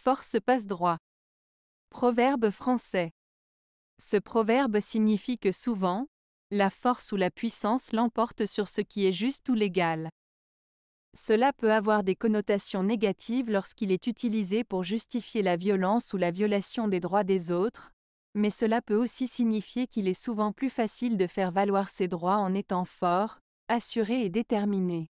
force passe droit. Proverbe français. Ce proverbe signifie que souvent, la force ou la puissance l'emporte sur ce qui est juste ou légal. Cela peut avoir des connotations négatives lorsqu'il est utilisé pour justifier la violence ou la violation des droits des autres, mais cela peut aussi signifier qu'il est souvent plus facile de faire valoir ses droits en étant fort, assuré et déterminé.